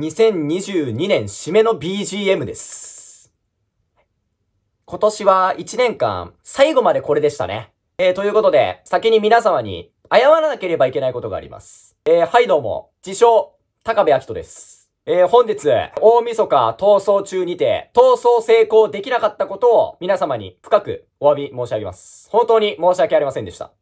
2022年締めの BGM です。今年は1年間、最後までこれでしたね。えー、ということで、先に皆様に謝らなければいけないことがあります。えー、はいどうも、自称、高部明人です。えー、本日、大晦日逃走中にて、逃走成功できなかったことを皆様に深くお詫び申し上げます。本当に申し訳ありませんでした。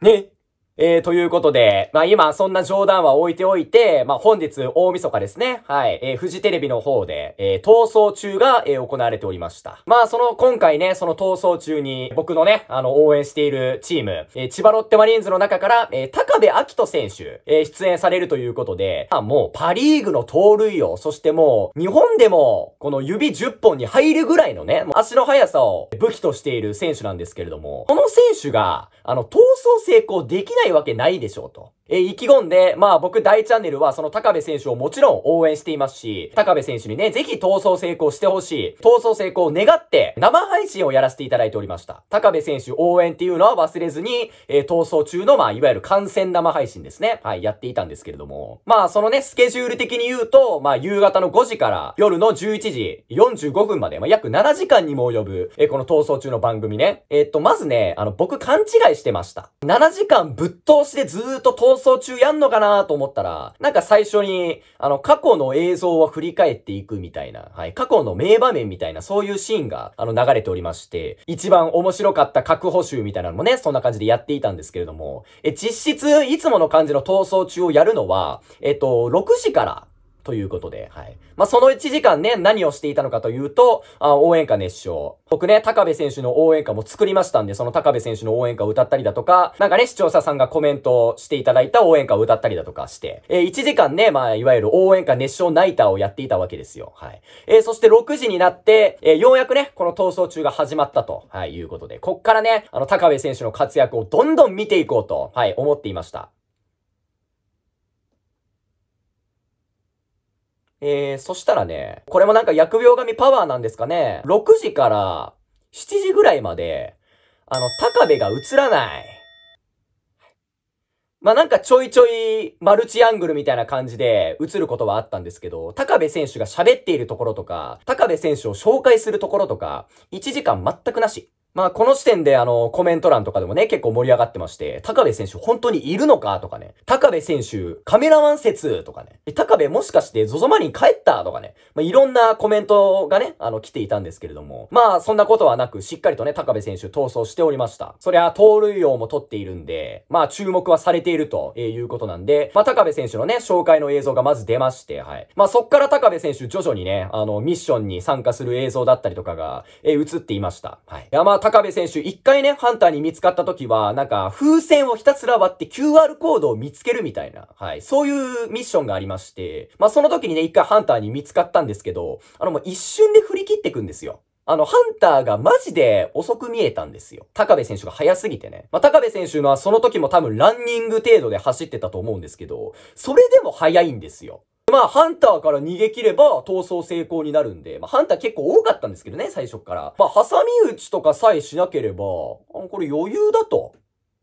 ね。えー、ということで、まあ今そんな冗談は置いておいて、まあ本日大晦日ですね。はい。えー、士テレビの方で、えー、逃走中が、えー、行われておりました。まあその、今回ね、その逃走中に、僕のね、あの、応援しているチーム、えー、千葉ロッテマリーンズの中から、えー、高部明人選手、えー、出演されるということで、まあもうパリーグの盗塁王、そしてもう、日本でも、この指10本に入るぐらいのね、足の速さを武器としている選手なんですけれども、この選手が、あの、逃走成功できないないわけないでしょうと。え意気込んで、まあ僕大チャンネルはその高部選手をもちろん応援していますし、高部選手にね、ぜひ闘争成功してほしい。闘争成功を願って生配信をやらせていただいておりました。高部選手応援っていうのは忘れずに、えー、闘争中のまあいわゆる観戦生配信ですね。はい、やっていたんですけれども。まあそのね、スケジュール的に言うと、まあ夕方の5時から夜の11時45分まで、まあ約7時間にも及ぶ、えー、この闘争中の番組ね。えー、っと、まずね、あの僕勘違いしてました。7時間ぶっ通しでずーっと闘放送中やんのかなと思ったら、なんか最初に、あの、過去の映像を振り返っていくみたいな、はい、過去の名場面みたいな、そういうシーンが、あの、流れておりまして、一番面白かった核補修みたいなのもね、そんな感じでやっていたんですけれども、え、実質、いつもの感じの逃走中をやるのは、えっと、6時から、ということで、はい。まあ、その1時間ね、何をしていたのかというと、あ応援歌熱唱。僕ね、高部選手の応援歌も作りましたんで、その高部選手の応援歌を歌ったりだとか、なんかね、視聴者さんがコメントしていただいた応援歌を歌ったりだとかして、えー、1時間ね、まあ、いわゆる応援歌熱唱ナイターをやっていたわけですよ。はい。えー、そして6時になって、えー、ようやくね、この逃走中が始まったと、はい、いうことで、こっからね、あの、高部選手の活躍をどんどん見ていこうと、はい、思っていました。えー、そしたらね、これもなんか薬病神パワーなんですかね、6時から7時ぐらいまで、あの、高部が映らない。まあ、なんかちょいちょいマルチアングルみたいな感じで映ることはあったんですけど、高部選手が喋っているところとか、高部選手を紹介するところとか、1時間全くなし。まあ、この時点であの、コメント欄とかでもね、結構盛り上がってまして、高部選手本当にいるのかとかね、高部選手、カメラマン説とかね、高部もしかしてゾゾマリン帰ったとかね、まあ、いろんなコメントがね、あの、来ていたんですけれども、まあ、そんなことはなく、しっかりとね、高部選手逃走しておりました。そりゃ、盗塁王も取っているんで、まあ、注目はされているということなんで、まあ、高部選手のね、紹介の映像がまず出まして、はい。まあ、そっから高部選手徐々にね、あの、ミッションに参加する映像だったりとかが、えー、映っていました。はい。いや、まあ高部選手、一回ね、ハンターに見つかった時は、なんか、風船をひたすら割って QR コードを見つけるみたいな、はい、そういうミッションがありまして、まあ、その時にね、一回ハンターに見つかったんですけど、あの、もう一瞬で振り切ってくんですよ。あの、ハンターがマジで遅く見えたんですよ。高部選手が早すぎてね。まあ、高部選手のはその時も多分ランニング程度で走ってたと思うんですけど、それでも早いんですよ。まあ、ハンターから逃げ切れば、逃走成功になるんで、まあ、ハンター結構多かったんですけどね、最初から。まあ、ハサミ撃ちとかさえしなければ、これ余裕だと。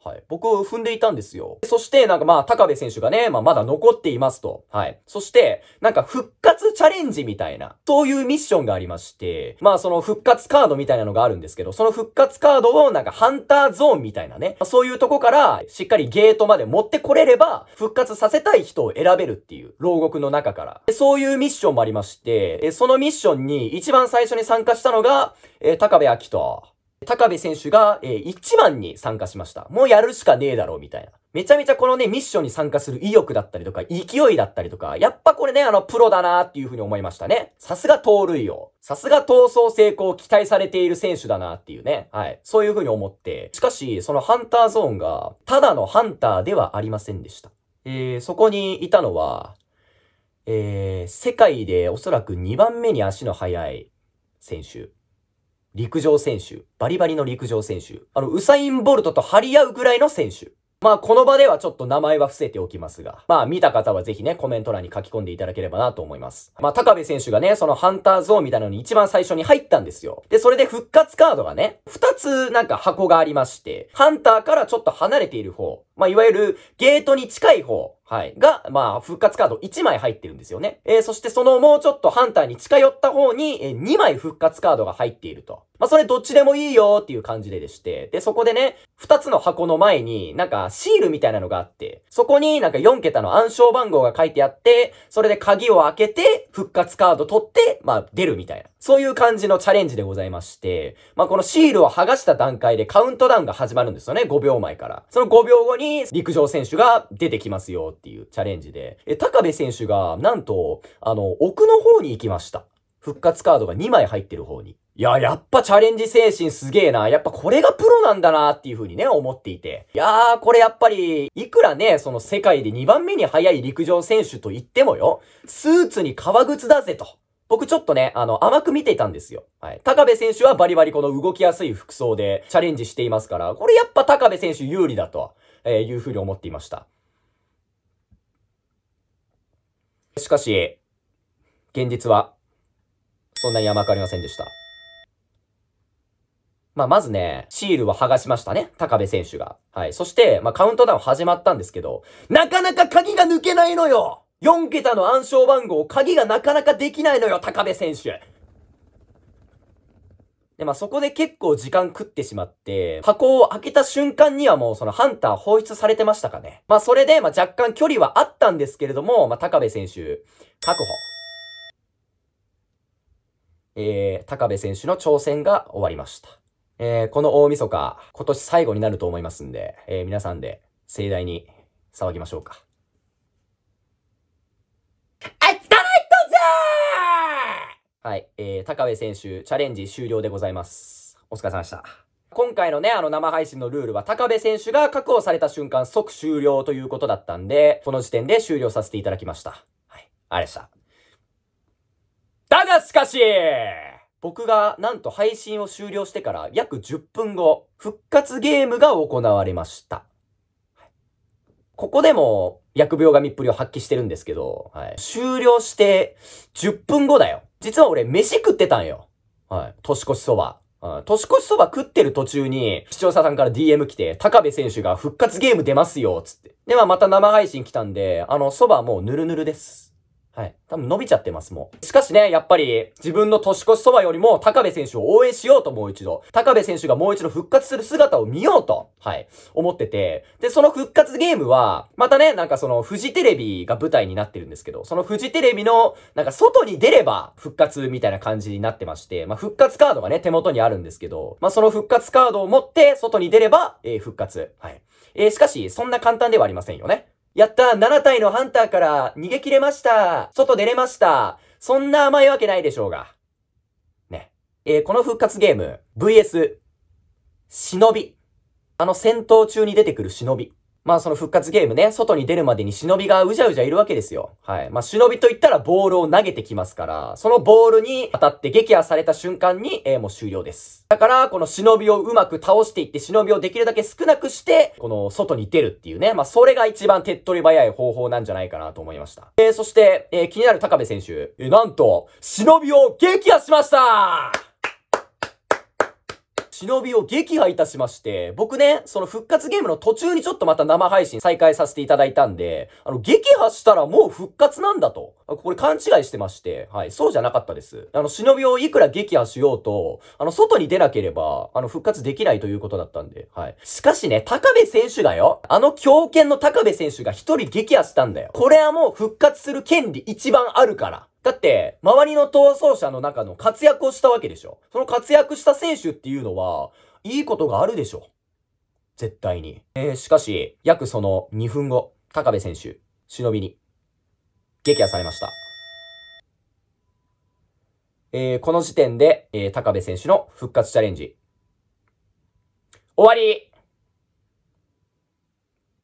はい。僕、を踏んでいたんですよ。そして、なんかまあ、高部選手がね、まあ、まだ残っていますと。はい。そして、なんか、復活チャレンジみたいな、そういうミッションがありまして、まあ、その復活カードみたいなのがあるんですけど、その復活カードを、なんか、ハンターゾーンみたいなね、そういうとこから、しっかりゲートまで持ってこれれば、復活させたい人を選べるっていう、牢獄の中から。そういうミッションもありまして、そのミッションに、一番最初に参加したのが、え高部明人。高部選手が、えー、1番に参加しました。もうやるしかねえだろう、みたいな。めちゃめちゃこのね、ミッションに参加する意欲だったりとか、勢いだったりとか、やっぱこれね、あの、プロだなーっていうふうに思いましたね。さすが盗塁王。さすが闘争成功を期待されている選手だなっていうね。はい。そういうふうに思って。しかし、そのハンターゾーンが、ただのハンターではありませんでした。えー、そこにいたのは、えー、世界でおそらく2番目に足の速い選手。陸上選手。バリバリの陸上選手。あの、ウサイン・ボルトと張り合うぐらいの選手。まあ、この場ではちょっと名前は伏せておきますが、まあ、見た方はぜひね、コメント欄に書き込んでいただければなと思います。まあ、高部選手がね、そのハンターゾーンみたいなのに一番最初に入ったんですよ。で、それで復活カードがね、二つなんか箱がありまして、ハンターからちょっと離れている方、まあ、いわゆるゲートに近い方、はい。が、まあ、復活カード1枚入ってるんですよね。えー、そしてそのもうちょっとハンターに近寄った方に、えー、2枚復活カードが入っていると。まあ、それどっちでもいいよっていう感じででして。で、そこでね、2つの箱の前に、なんかシールみたいなのがあって、そこになんか4桁の暗証番号が書いてあって、それで鍵を開けて、復活カード取って、まあ、出るみたいな。そういう感じのチャレンジでございまして、まあ、このシールを剥がした段階でカウントダウンが始まるんですよね、5秒前から。その5秒後に陸上選手が出てきますよっていうチャレンジで、え、高部選手が、なんと、あの、奥の方に行きました。復活カードが2枚入ってる方に。いや、やっぱチャレンジ精神すげえな。やっぱこれがプロなんだなっていう風にね、思っていて。いやー、これやっぱり、いくらね、その世界で2番目に速い陸上選手と言ってもよ、スーツに革靴だぜと。僕ちょっとね、あの、甘く見てたんですよ。はい。高部選手はバリバリこの動きやすい服装でチャレンジしていますから、これやっぱ高部選手有利だと、えいうふうに思っていました。しかし、現実は、そんなに甘くありませんでした。まあ、まずね、シールは剥がしましたね。高部選手が。はい。そして、まあ、カウントダウン始まったんですけど、なかなか鍵が抜けないのよ4桁の暗証番号、鍵がなかなかできないのよ、高部選手。で、まあ、そこで結構時間食ってしまって、箱を開けた瞬間にはもうそのハンター放出されてましたかね。まあ、それで、まあ、若干距離はあったんですけれども、まあ、高部選手、確保。えー、高部選手の挑戦が終わりました。えー、この大晦日、今年最後になると思いますんで、えー、皆さんで盛大に騒ぎましょうか。はい、えー、高部選手、チャレンジ終了でございます。お疲れ様でした。今回のね、あの生配信のルールは、高部選手が確保された瞬間即終了ということだったんで、この時点で終了させていただきました。はい、あれでした。だがしかし僕がなんと配信を終了してから約10分後、復活ゲームが行われました。はい、ここでも、疫病神っぷりを発揮してるんですけど、はい、終了して10分後だよ。実は俺、飯食ってたんよ。はい。年越しそば。年越しそば食ってる途中に、視聴者さんから DM 来て、高部選手が復活ゲーム出ますよ、つって。で、ままた生配信来たんで、あの、そばもうぬるぬるです。はい。多分伸びちゃってます、もう。しかしね、やっぱり、自分の年越しそばよりも、高部選手を応援しようともう一度。高部選手がもう一度復活する姿を見ようと、はい、思ってて。で、その復活ゲームは、またね、なんかその、フジテレビが舞台になってるんですけど、そのフジテレビの、なんか外に出れば、復活みたいな感じになってまして、まあ、復活カードがね、手元にあるんですけど、まあ、その復活カードを持って、外に出れば、えー、復活。はい。えー、しかし、そんな簡単ではありませんよね。やった !7 体のハンターから逃げ切れました外出れましたそんな甘いわけないでしょうが。ね。えー、この復活ゲーム、VS、忍び。あの戦闘中に出てくる忍び。まあその復活ゲームね、外に出るまでに忍びがうじゃうじゃいるわけですよ。はい。まあ忍びと言ったらボールを投げてきますから、そのボールに当たって撃破された瞬間に、えー、もう終了です。だから、この忍びをうまく倒していって、忍びをできるだけ少なくして、この外に出るっていうね。まあそれが一番手っ取り早い方法なんじゃないかなと思いました。えー、そして、えー、気になる高部選手、えー、なんと、忍びを撃破しました忍びを撃破いたしまして、僕ね、その復活ゲームの途中にちょっとまた生配信再開させていただいたんで、あの、撃破したらもう復活なんだと。これ勘違いしてまして、はい、そうじゃなかったです。あの、忍びをいくら撃破しようと、あの、外に出なければ、あの、復活できないということだったんで、はい。しかしね、高部選手がよ、あの強肩の高部選手が一人撃破したんだよ。これはもう復活する権利一番あるから。だって、周りの闘争者の中の活躍をしたわけでしょ。その活躍した選手っていうのは、いいことがあるでしょ。絶対に。えー、しかし、約その2分後、高部選手、忍びに、撃破されました。えー、この時点で、えー、高部選手の復活チャレンジ。終わり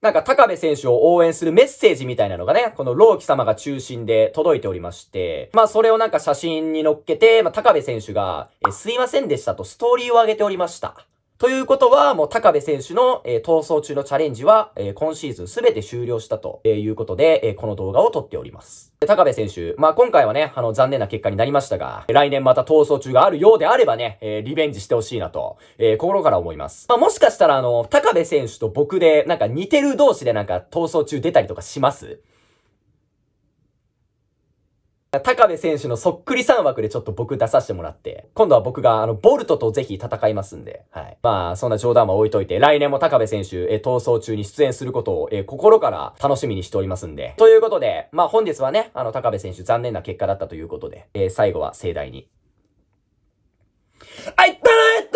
なんか高部選手を応援するメッセージみたいなのがね、この老輝様が中心で届いておりまして、まあそれをなんか写真に載っけて、まあ高部選手が、えすいませんでしたとストーリーを上げておりました。ということは、もう高部選手の、えー、逃走中のチャレンジは、えー、今シーズンすべて終了したと、えー、いうことで、えー、この動画を撮っております。高部選手、まあ、今回はね、あの、残念な結果になりましたが、来年また逃走中があるようであればね、えー、リベンジしてほしいなと、えー、心から思います。まあ、もしかしたら、あの、高部選手と僕で、なんか似てる同士でなんか逃走中出たりとかします高部選手のそっくり3枠でちょっと僕出させてもらって、今度は僕があの、ボルトとぜひ戦いますんで、はい。まあ、そんな冗談は置いといて、来年も高部選手、え、逃走中に出演することを、え、心から楽しみにしておりますんで。ということで、まあ本日はね、あの、高部選手残念な結果だったということで、え最後は盛大に。あいったな